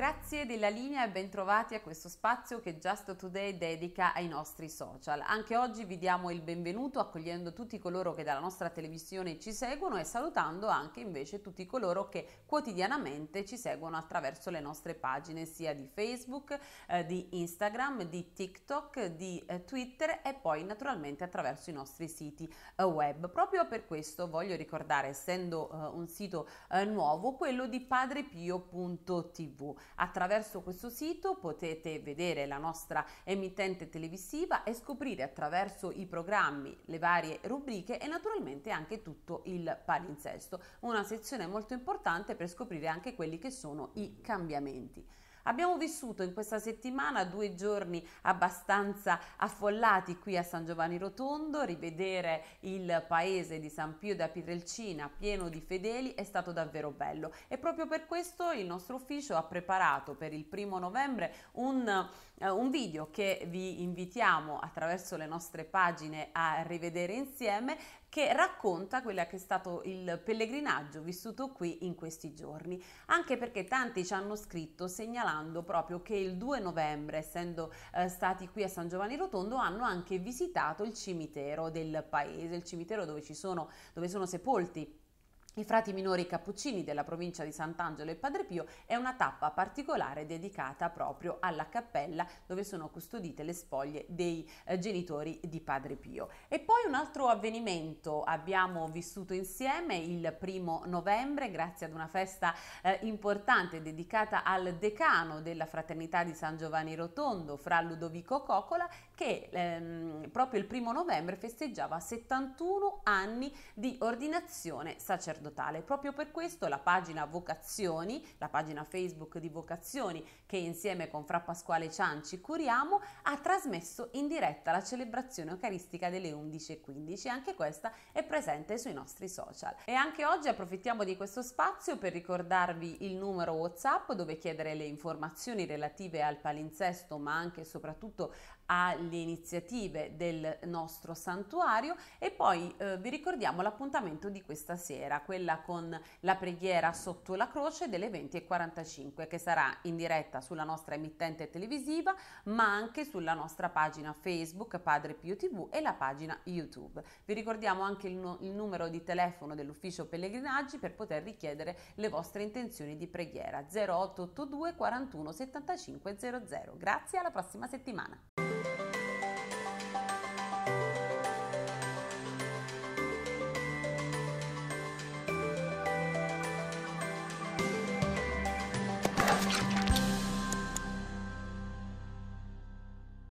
Grazie della linea e bentrovati a questo spazio che Just Today dedica ai nostri social. Anche oggi vi diamo il benvenuto accogliendo tutti coloro che dalla nostra televisione ci seguono e salutando anche invece tutti coloro che quotidianamente ci seguono attraverso le nostre pagine sia di Facebook, eh, di Instagram, di TikTok, di eh, Twitter e poi naturalmente attraverso i nostri siti eh, web. Proprio per questo voglio ricordare, essendo eh, un sito eh, nuovo, quello di padrepio.tv. Attraverso questo sito potete vedere la nostra emittente televisiva e scoprire attraverso i programmi le varie rubriche e naturalmente anche tutto il palinsesto, una sezione molto importante per scoprire anche quelli che sono i cambiamenti. Abbiamo vissuto in questa settimana due giorni abbastanza affollati qui a San Giovanni Rotondo, rivedere il paese di San Pio da Pirelcina pieno di fedeli è stato davvero bello e proprio per questo il nostro ufficio ha preparato per il primo novembre un, eh, un video che vi invitiamo attraverso le nostre pagine a rivedere insieme che racconta quello che è stato il pellegrinaggio vissuto qui in questi giorni, anche perché tanti ci hanno scritto segnalando proprio che il 2 novembre, essendo eh, stati qui a San Giovanni Rotondo, hanno anche visitato il cimitero del paese, il cimitero dove, sono, dove sono sepolti i frati minori cappuccini della provincia di Sant'Angelo e Padre Pio è una tappa particolare dedicata proprio alla cappella dove sono custodite le spoglie dei eh, genitori di Padre Pio. E poi un altro avvenimento abbiamo vissuto insieme il primo novembre grazie ad una festa eh, importante dedicata al decano della fraternità di San Giovanni Rotondo, fra Ludovico Cocola che ehm, proprio il primo novembre festeggiava 71 anni di ordinazione sacerdotale. Proprio per questo la pagina Vocazioni, la pagina Facebook di Vocazioni che insieme con Fra Pasquale Cianci curiamo, ha trasmesso in diretta la celebrazione eucaristica delle 11.15 anche questa è presente sui nostri social. E anche oggi approfittiamo di questo spazio per ricordarvi il numero WhatsApp dove chiedere le informazioni relative al palinsesto ma anche e soprattutto al grandi iniziative del nostro santuario e poi eh, vi ricordiamo l'appuntamento di questa sera, quella con la preghiera sotto la croce delle 20.45 che sarà in diretta sulla nostra emittente televisiva ma anche sulla nostra pagina Facebook Padre Pio TV e la pagina YouTube. Vi ricordiamo anche il, no il numero di telefono dell'ufficio pellegrinaggi per poter richiedere le vostre intenzioni di preghiera 0882 41 75 00. Grazie, alla prossima settimana.